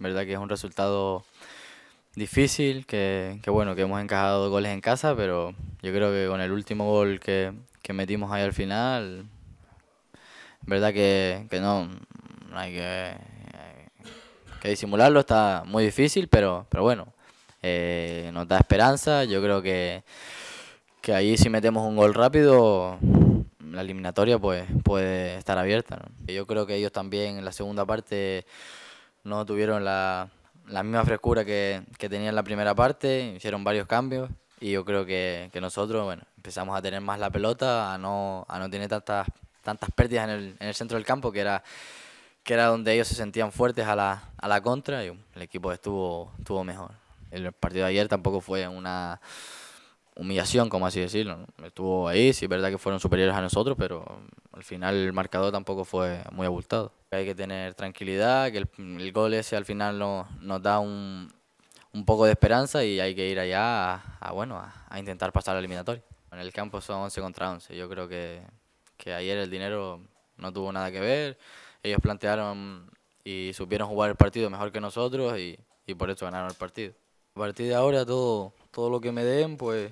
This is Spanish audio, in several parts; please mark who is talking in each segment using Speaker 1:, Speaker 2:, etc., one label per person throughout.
Speaker 1: ¿verdad? Que es un resultado difícil, que, bueno, que hemos encajado goles en casa, pero yo creo que con el último gol que, metimos ahí al final, verdad que, que no, hay que, disimularlo, está muy difícil, pero, pero bueno, eh, nos da esperanza, yo creo que, ahí si metemos un gol rápido, la eliminatoria pues puede estar abierta. Yo creo que ellos también en la segunda parte no tuvieron la, la misma frescura que, que tenían la primera parte, hicieron varios cambios y yo creo que, que, nosotros bueno, empezamos a tener más la pelota, a no, a no tener tantas, tantas pérdidas en el, en el centro del campo, que era, que era donde ellos se sentían fuertes a la, a la contra y el equipo estuvo, estuvo mejor. El partido de ayer tampoco fue una humillación, como así decirlo. Estuvo ahí, sí es verdad que fueron superiores a nosotros, pero al final el marcador tampoco fue muy abultado. Hay que tener tranquilidad, que el, gol ese al final no, nos da un, poco de esperanza y hay que ir allá a, a bueno, a, intentar pasar la eliminatoria. En el campo son 11 contra 11, yo creo que, ayer el dinero no tuvo nada que ver, ellos plantearon y supieron jugar el partido mejor que nosotros y, y por eso ganaron el partido. A partir de ahora todo, todo lo que me den, pues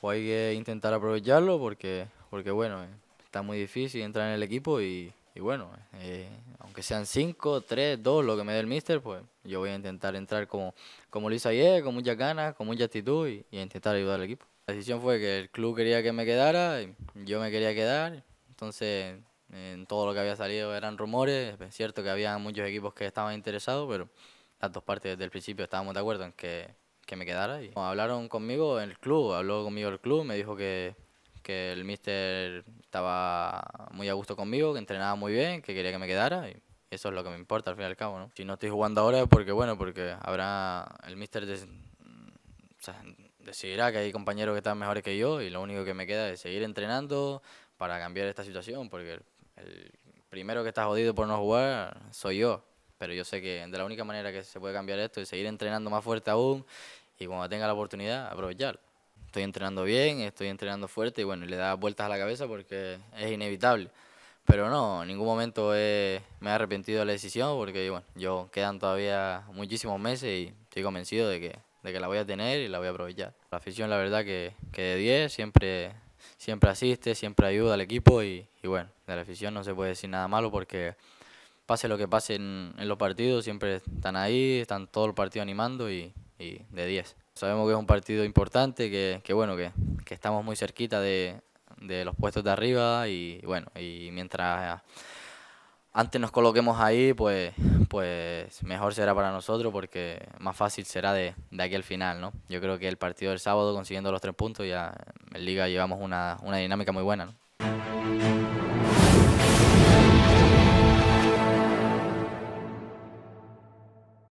Speaker 1: pues hay que intentar aprovecharlo porque, porque bueno, está muy difícil entrar en el equipo y, y bueno, eh, aunque sean 5, 3, 2, lo que me dé el mister, pues yo voy a intentar entrar como, como lo hice ayer, con muchas ganas, con mucha actitud y, intentar ayudar al equipo. La decisión fue que el club quería que me quedara, y yo me quería quedar, entonces en todo lo que había salido eran rumores, es cierto que había muchos equipos que estaban interesados, pero las dos partes desde el principio estábamos de acuerdo en que que me quedara. Y hablaron conmigo en el club, habló conmigo el club, me dijo que, el mister estaba muy a gusto conmigo, que entrenaba muy bien, que quería que me quedara. Y eso es lo que me importa al fin y al cabo, ¿no? Si no estoy jugando ahora es porque, bueno, porque habrá el mister... decidirá que hay compañeros que están mejores que yo y lo único que me queda es seguir entrenando para cambiar esta situación, porque el primero que está jodido por no jugar soy yo. Pero yo sé que de la única manera que se puede cambiar esto es seguir entrenando más fuerte aún y cuando tenga la oportunidad aprovechar. Estoy entrenando bien, estoy entrenando fuerte y bueno, le da vueltas a la cabeza porque es inevitable. Pero no, en ningún momento me he arrepentido de la decisión porque bueno, yo quedan todavía muchísimos meses y estoy convencido de que, de que la voy a tener y la voy a aprovechar. La afición la verdad que, que de 10 siempre siempre asiste, siempre ayuda al equipo y, y, bueno, de la afición no se puede decir nada malo porque pase lo que pase en, los partidos, siempre están ahí, están todo el partido animando y, de 10. Sabemos que es un partido importante, que, bueno, que, estamos muy cerquita de, los puestos de arriba y bueno, y mientras antes nos coloquemos ahí, pues, pues mejor será para nosotros porque más fácil será de, de aquí al final, ¿no? Yo creo que el partido del sábado consiguiendo los tres puntos ya en Liga llevamos una, una dinámica muy buena, ¿no?